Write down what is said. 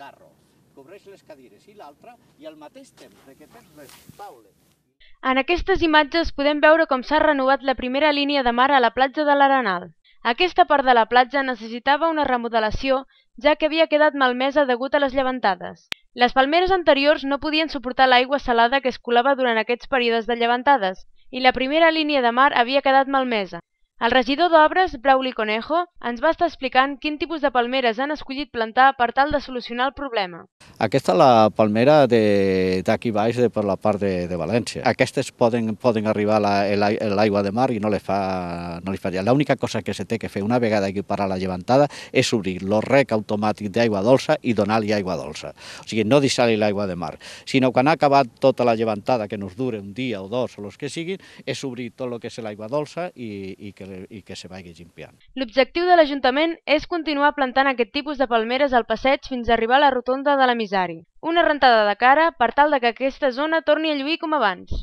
carro, cobreix les cadires i l'altra i al mateix temps de que tens les taules. En aquestes imatges podem veure com s'ha renovat la primera línia de mar a la platja de l'Arenal. Aquesta part de la platja necessitava una remodelació, ja que havia quedat malmesa degut a les llevantades. Les palmeres anteriors no podien suportar l'aigua salada que es colava durant aquests períodes de llevantades, i la primera línia de mar havia quedat malmesa. El regidor d'Obres, Brauli Conejo, ens va estar explicant quin tipus de palmeres han escollit plantar per tal de solucionar el problema. Aquesta és la palmera d'aquí baix, de, per la part de, de València. Aquestes poden, poden arribar a la, l'aigua de mar i no, li fa, no li fa L'única cosa que se té que fer una vegada que parar la llevantada és obrir el rec automàtic d'aigua dolça i donar-li aigua dolça. O sigui, no deixar-li l'aigua de mar, sinó quan ha acabat tota la llevantada, que nos dure un dia o dos o los que siguin, és obrir tot el que és l'aigua dolça i, i que i que se vagi gimpiant. L'objectiu de l'Ajuntament és continuar plantant aquest tipus de palmeres al passeig fins a arribar a la rotonda de l'emissari. Una rentada de cara per tal de que aquesta zona torni a lluir com abans.